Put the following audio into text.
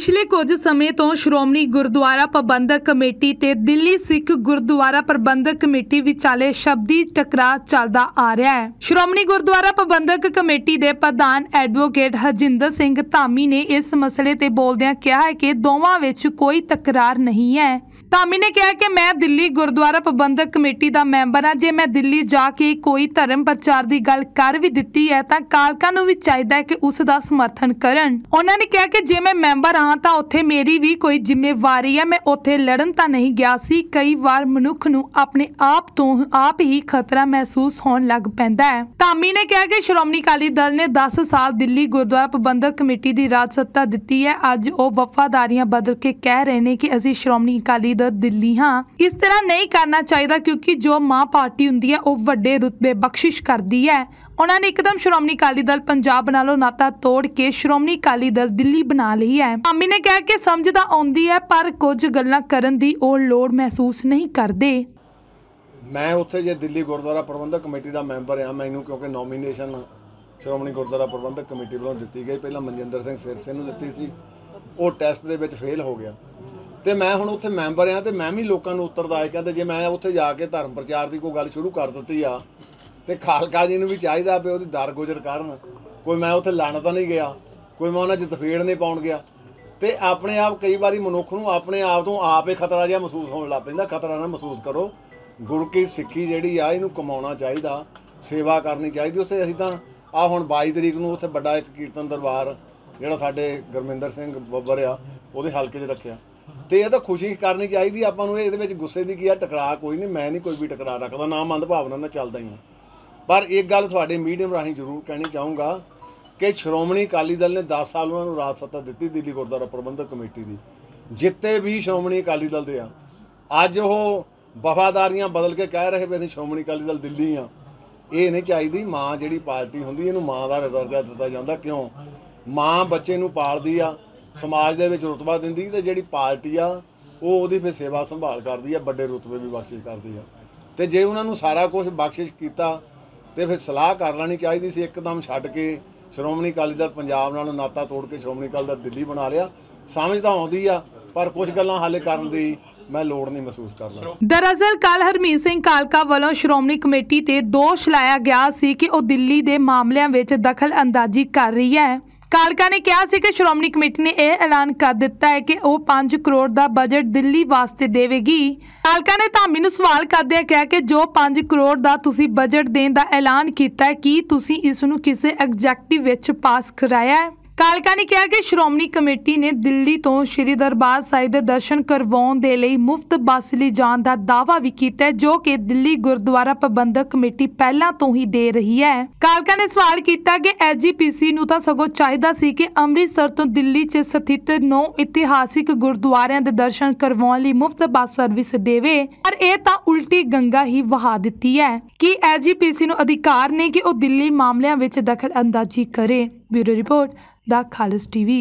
ਪਿਛਲੇ ਕੁਝ ਸਮੇਂ ਤੋਂ ਸ਼੍ਰੋਮਣੀ ਗੁਰਦੁਆਰਾ ਪ੍ਰਬੰਧਕ ਕਮੇਟੀ ਤੇ ਦਿੱਲੀ ਸਿੱਖ ਗੁਰਦੁਆਰਾ ਪ੍ਰਬੰਧਕ ਕਮੇਟੀ ਵਿਚਾਲੇ ਸ਼ਬਦੀ ਟਕਰਾਅ ਚੱਲਦਾ ਆ ਰਿਹਾ ਹੈ ਸ਼੍ਰੋਮਣੀ ਗੁਰਦੁਆਰਾ ਪ੍ਰਬੰਧਕ ਕਮੇਟੀ ਦੇ ਪ੍ਰਧਾਨ ਐਡਵੋਕੇਟ ਹਰਜਿੰਦਰ ਸਿੰਘ ਧਾਮੀ ਨੇ ਇਸ ਮਸਲੇ ਤੇ ਬੋਲਦਿਆਂ ਕਿਹਾ ਹੈ ਕਿ ਦੋਵਾਂ ਵਿੱਚ ਕੋਈ ਤਕਰਾਰ ਨਹੀਂ ਹੈ ਧਾਮੀ ਨੇ ਕਿਹਾ ਕਿ ਮੈਂ ਦਿੱਲੀ ਗੁਰਦੁਆਰਾ ਪ੍ਰਬੰਧਕ ਕਮੇਟੀ ਦਾ ਮੈਂਬਰ ਹਾਂ ਜੇ ਮੈਂ ਦਿੱਲੀ ਜਾ ਕੇ ਕੋਈ ਧਰਮ ਪ੍ਰਚਾਰ ਦੀ ਗੱਲ ਕਰ ਵੀ ਦਿੱਤੀ ਹੈ ਤਾਂ ਕਾਲਕਾਂ ਨੂੰ ਵੀ ਚਾਹੀਦਾ ਹੈ ਕਿ ਉਸ ਦਾ ਸਮਰਥਨ ਕਰਨ ਉਹਨਾਂ ਨੇ ਕਿਹਾ ਕਿ ਜੇ ਮੈਂ ਮੈਂਬਰ ਹਾਂ ਹਾਂ ਤਾਂ ਉੱਥੇ ਮੇਰੀ ਵੀ ਕੋਈ ਜ਼ਿੰਮੇਵਾਰੀ ਹੈ ਮੈਂ ਉੱਥੇ ਲੜਨ ਤਾਂ ਨਹੀਂ ਗਿਆ ਸੀ ਕਈ ਵਾਰ ਮਨੁੱਖ ਨੂੰ ਆਪਣੇ ਆਪ ਤੋਂ ਆਪ ਹੀ ਖਤਰਾ ਮਹਿਸੂਸ ਹੋਣ ਲੱਗ ਪੈਂਦਾ ਹੈ ਧਾਮੀ ਨੇ ਕਿਹਾ ਕਿ ਸ਼੍ਰੋਮਣੀ ਅਕਾਲੀ ਦਲ ਨੇ 10 ਸਾਲ ਦਿੱਲੀ ਗੁਰਦੁਆਰਾ ਪ੍ਰਬੰਧਕ ਕਮੇਟੀ ਦੀ ਰਾਜ ਸੱਤਾ ਦਿੱਤੀ ਹੈ ਅੱਜ ਉਹ ਵਫਾਦਾਰੀਆਂ ਬਦਲ ਕੇ ਕਹਿ ਰਹੇ ਨੇ ਕਿ ਅਸੀਂ ਸ਼੍ਰੋਮਣੀ ਅਕਾਲੀ ਦਲ ਦਿੱਲੀ ਹਾਂ ਇਸ ਤਰ੍ਹਾਂ ਨਹੀਂ ਕਰਨਾ ਚਾਹੀਦਾ ਕਿਉਂਕਿ ਜੋ ਮਾਂ ਪਾਰਟੀ ਹੁੰਦੀ ਹੈ ਉਹ ਵੱਡੇ ਰੁਤਬੇ ਬਖਸ਼ਿਸ਼ ਕਰਦੀ ਹੈ ਉਹਨਾਂ ਨੇ ਇੱਕਦਮ ਸ਼੍ਰੋਮਣੀ ਅਕਾਲੀ ਦਲ ਪੰਜਾਬ ਨਾਲੋਂ ਨਾਤਾ ਤੋੜ ਕੇ ਸ਼੍ਰੋਮਣੀ ਅਕਾਲੀ ਦਲ ਦਿੱਲੀ ਬਣਾ ਲਈ ਹੈ ਮੰਮੀ ਨੇ ਕਿਹਾ ਕਿ ਸਮਝ ਤਾਂ ਆਉਂਦੀ ਹੈ ਪਰ ਕੁਝ ਗੱਲਾਂ ਕਰਨ ਦੀ ਉਹ ਲੋੜ ਮਹਿਸੂਸ ਨਹੀਂ ਕਰਦੇ ਮੈਂ ਉੱਥੇ ਜੇ ਦਿੱਲੀ ਗੁਰਦੁਆਰਾ ਪ੍ਰਬੰਧਕ ਕਮੇਟੀ ਦਾ ਮੈਂਬਰ ਆ ਮੈਨੂੰ ਕਿਉਂਕਿ ਨੋਮੀਨੇਸ਼ਨ ਸ਼੍ਰੋਮਣੀ ਗੁਰਦੁਆਰਾ ਪ੍ਰਬੰਧਕ ਕਮੇਟੀ ਵੱਲੋਂ ਦਿੱਤੀ ਗਈ ਪਹਿਲਾਂ ਮਨਜਿੰਦਰ ਸਿੰਘ ਸਿਰਸੇ ਨੂੰ ਦਿੱਤੀ ਸੀ ਉਹ ਟੈਸਟ ਦੇ ਵਿੱਚ ਫੇਲ ਹੋ ਗਿਆ ਤੇ ਮੈਂ ਹੁਣ ਉੱਥੇ ਮੈਂਬਰ ਆ ਤੇ ਮੈਂ ਵੀ ਲੋਕਾਂ ਨੂੰ ਉੱਤਰਦਾਇਕਾ ਤੇ ਜੇ ਮੈਂ ਉੱਥੇ ਜਾ ਕੇ ਧਰਮ ਪ੍ਰਚਾਰ ਦੀ ਕੋਈ ਗੱਲ ਸ਼ੁਰੂ ਕਰ ਦਿੱਤੀ ਆ ਤੇ ਖਾਲਕਾ ਜੀ ਨੂੰ ਵੀ ਚਾਹੀਦਾ ਵੀ ਉਹਦੀ ਦਰਗੁਜ਼ਰ ਕਰਨ ਕੋਈ ਮੈਂ ਉੱਥੇ ਲਾਣਾ ਤਾਂ ਨਹੀਂ ਗਿਆ ਕੋਈ ਮੈਂ ਉਹਨਾਂ 'ਚ ਤਫੇੜ ਨਹੀਂ ਪਾਉਣ ਗਿਆ ਤੇ ਆਪਣੇ ਆਪ ਕਈ ਵਾਰੀ ਮਨੁੱਖ ਨੂੰ ਆਪਣੇ ਆਪ ਤੋਂ ਆਪ ਹੀ ਖਤਰਾ ਜਿਹਾ ਮਹਿਸੂਸ ਹੋਣ ਲੱਗ ਪੈਂਦਾ ਖਤਰਾ ਨਾ ਮਹਿਸੂਸ ਕਰੋ ਗੁਰ ਕੀ ਸਿੱਖੀ ਜਿਹੜੀ ਆ ਇਹਨੂੰ ਕਮਾਉਣਾ ਚਾਹੀਦਾ ਸੇਵਾ ਕਰਨੀ ਚਾਹੀਦੀ ਉਸੇ ਅਸੀਂ ਤਾਂ ਆ ਹੁਣ 22 ਤਰੀਕ ਨੂੰ ਉੱਥੇ ਵੱਡਾ ਇੱਕ ਕੀਰਤਨ ਦਰਬਾਰ ਜਿਹੜਾ ਸਾਡੇ ਗੁਰਮਿੰਦਰ ਸਿੰਘ ਬੱਬਰ ਆ ਉਹਦੇ ਹਲਕੇ 'ਚ ਰੱਖਿਆ ਤੇ ਇਹ ਤਾਂ ਖੁਸ਼ੀ ਕਰਨੀ ਚਾਹੀਦੀ ਆਪਾਂ ਨੂੰ ਇਹਦੇ ਵਿੱਚ ਗੁੱਸੇ ਦੀ ਕੀ ਆ ਟਕਰਾ ਕੋਈ ਨਹੀਂ ਮੈਂ ਨਹੀਂ ਕੋਈ ਵੀ ਟਕਰਾ ਰੱਖਦਾ ਨਾ ਮੰਦ ਭਾਵਨਾ ਨਾਲ ਚੱਲਦਾ ਹੀ ਪਰ ਇੱਕ ਗੱਲ ਤੁਹਾਡੇ ਮੀਡੀਅਮ ਰਾਹੀਂ ਜ਼ਰੂਰ ਕਹਿਣੀ ਚਾਹੂੰਗਾ ਕਿ ਸ਼੍ਰੋਮਣੀ ਅਕਾਲੀ ਦਲ ਨੇ 10 ਸਾਲ ਉਹਨਾਂ ਨੂੰ ਰਾਜ ਸੱਤਾ ਦਿੱਤੀ ਦਿੱਲੀ ਗੁਰਦੁਆਰਾ ਪ੍ਰਬੰਧਕ ਕਮੇਟੀ ਦੀ ਜਿੱਤੇ ਵੀ ਸ਼੍ਰੋਮਣੀ ਅਕਾਲੀ ਦਲ ਦੇ ਆ ਅੱਜ ਉਹ ਵਫਾਦਾਰੀਆਂ ਬਦਲ ਕੇ ਕਹਿ ਰਹੇ ਵੇ ਅਸੀਂ ਸ਼੍ਰੋਮਣੀ ਅਕਾਲੀ ਦਲ ਦਿੱਲੀ ਆ ਇਹ ਨਹੀਂ ਚਾਹੀਦੀ ਮਾਂ ਜਿਹੜੀ ਪਾਰਟੀ ਹੁੰਦੀ ਇਹਨੂੰ ਮਾਂ ਦਾ ਦਰਜਾ ਦਿੱਤਾ ਜਾਂਦਾ ਕਿਉਂ ਮਾਂ ਬੱਚੇ ਨੂੰ ਪਾਲਦੀ ਆ ਸਮਾਜ ਦੇ ਵਿੱਚ ਰੁਤਬਾ ਦਿੰਦੀ ਤੇ ਜਿਹੜੀ ਪਾਰਟੀ ਆ ਉਹ ਉਹਦੀ ਫੇ ਸੇਵਾ ਸੰਭਾਲ ਕਰਦੀ ਆ ਵੱਡੇ ਰੁਤਬੇ ਵੀ ਬਖਸ਼ਿਸ਼ ਕਰਦੀ ਆ ਤੇ ਜੇ ਉਹਨਾਂ ਨੂੰ ਸਾਰਾ ਕੁਝ ਬਖਸ਼ਿਸ਼ ਕੀਤਾ ਤੇ ਫਿਰ ਸਲਾਹ ਕਰ ਲੈਣੀ ਚਾਹੀਦੀ ਸੀ ਇੱਕਦਮ ਛੱਡ ਕੇ ਸ਼੍ਰੋਮਣੀ ਅਕਾਲੀ ਦਲ ਪੰਜਾਬ ਨਾਲ ਨਾਤਾ ਤੋੜ ਕੇ ਸ਼੍ਰੋਮਣੀ ਅਕਾਲੀ ਦਲ ਦਿੱਲੀ ਬਣਾ ਲਿਆ ਸਮਝਦਾ ਆਉਂਦੀ ਆ ਪਰ ਕੁਝ ਗੱਲਾਂ ਹਾਲੇ ਕਰਨ ਦੀ ਮੈਂ ਲੋੜ ਨਹੀਂ ਮਹਿਸੂਸ ਕਰਦਾ ਦਰਅਸਲ ਕੱਲ ਹਰਮੀਤ ਸਿੰਘ ਕਾਲਕਾ ਵੱਲੋਂ ਸ਼੍ਰੋਮਣੀ ਕਮੇਟੀ ਤੇ ਦੋਸ਼ ਲਾਇਆ ਗਿਆ ਸੀ ਕਿ ਉਹ ਦਿੱਲੀ ਦੇ ਮਾਮਲਿਆਂ ਵਿੱਚ ਦਖਲ ਅੰਦਾਜ਼ੀ ਕਰ ਰਹੀ ਹੈ ਕਾਲਕਾ ਨੇ ਕਿਹਾ ਸੀ ਕਿ ਸ਼੍ਰੋਮਣੀ ਕਮੇਟੀ ਨੇ ਇਹ ਐਲਾਨ ਕਰ ਦਿੱਤਾ ਹੈ ਕਿ ਉਹ 5 ਕਰੋੜ ਦਾ ਬਜਟ ਦਿੱਲੀ ਵਾਸਤੇ ਦੇਵੇਗੀ ਕਾਲਕਾ ਨੇ ਧਾਮੀ ਨੂੰ ਸਵਾਲ ਕਰਦਿਆਂ ਕਿਹਾ ਕਿ ਜੋ 5 ਕਰੋੜ ਦਾ ਤੁਸੀਂ ਬਜਟ ਦੇਣ ਦਾ ਐਲਾਨ ਕੀਤਾ ਹੈ ਕੀ ਤੁਸੀਂ ਇਸ ਨੂੰ ਕਿਸੇ ਐਗਜ਼ੈਕਟਿਵ ਵਿੱਚ ਪਾਸ ਕਰਾਇਆ ਹੈ ਕਾਲਕਾ ਨੇ ਕਿਹਾ ਕਿ ਸ਼੍ਰੋਮਣੀ ਕਮੇਟੀ ਨੇ ਦਿੱਲੀ ਤੋਂ ਸ਼੍ਰੀ ਦਰਬਾਰ ਸਾਹਿਬ ਦੇ ਦਰਸ਼ਨ ਕਰਵਾਉਣ ਦੇ ਲਈ ਮੁਫਤ ਬੱਸ ਲਈ ਜਾਣ ਦਾ ਦਾਅਵਾ ਵੀ ਕੀਤਾ ਜੋ ਕਿ ਦਿੱਲੀ ਗੁਰਦੁਆਰਾ ਪ੍ਰਬੰਧਕ ਕਮੇਟੀ ਪਹਿਲਾਂ ਤੋਂ ਹੀ ਦੇ ਰਹੀ ਹੈ ਕਾਲਕਾ ਨੇ ਸਵਾਲ ਕੀਤਾ ਕਿ ਐਜੀਪੀਸੀ ਨੂੰ ਤਾਂ ਸਗੋਂ ਚਾਹੀਦਾ ਸੀ ਕਿ ਅੰਮ੍ਰਿਤਸਰ ਤੋਂ ਦਿੱਲੀ 'ਚ ਸਥਿਤ ਨੌ ਇਤਿਹਾਸਿਕ ਗੁਰਦੁਆਰਿਆਂ ਦੇ ਦਰਸ਼ਨ ਕਰਵਾਉਣ ਲਈ ਮੁਫਤ ਬੱਸ ਸਰਵਿਸ ਦੇਵੇ ਪਰ ਇਹ ਤਾਂ ਉਲਟੀ ਗੰਗਾ ਹੀ ਵਹਾ ਦਿੱਤੀ ਹੈ ਕਿ ਐਜੀਪੀਸੀ ਨੂੰ ਅਧਿਕਾਰ ਨਹੀਂ ਕਿ ਉਹ ਦਿੱਲੀ ਮਾਮਲਿਆਂ ਵਿੱਚ ਦਖਲ ਅੰਦਾਜ਼ੀ ਕਰੇ ਬਿਊਰੋ ਰਿਪੋਰਟ ਦਾ ਖਾਲਸ ਟੀਵੀ